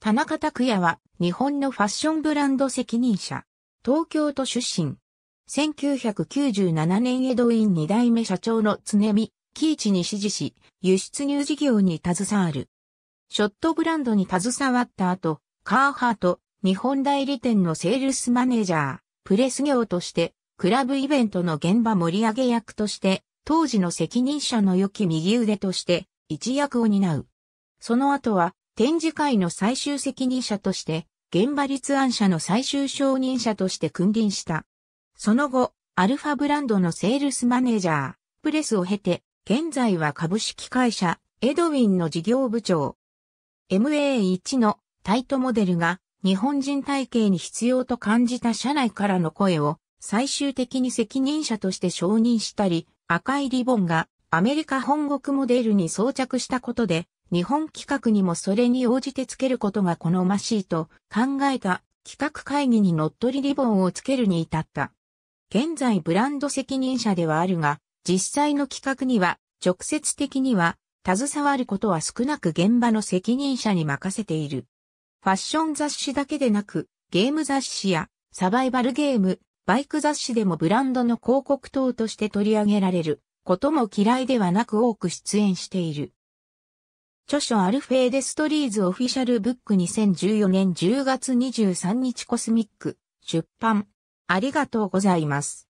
田中拓也は日本のファッションブランド責任者。東京都出身。1997年江戸院二代目社長の常見、喜一に指示し、輸出入事業に携わる。ショットブランドに携わった後、カーハート、日本代理店のセールスマネージャー、プレス業として、クラブイベントの現場盛り上げ役として、当時の責任者の良き右腕として、一役を担う。その後は、展示会の最終責任者として、現場立案者の最終承認者として君臨した。その後、アルファブランドのセールスマネージャー、プレスを経て、現在は株式会社、エドウィンの事業部長。MA1 のタイトモデルが日本人体系に必要と感じた社内からの声を最終的に責任者として承認したり、赤いリボンがアメリカ本国モデルに装着したことで日本企画にもそれに応じてつけることが好ましいと考えた企画会議に乗っ取りリボンをつけるに至った。現在ブランド責任者ではあるが、実際の企画には直接的には携わることは少なく現場の責任者に任せている。ファッション雑誌だけでなく、ゲーム雑誌やサバイバルゲーム、バイク雑誌でもブランドの広告等として取り上げられることも嫌いではなく多く出演している。著書アルフェーデストリーズオフィシャルブック2014年10月23日コスミック出版。ありがとうございます。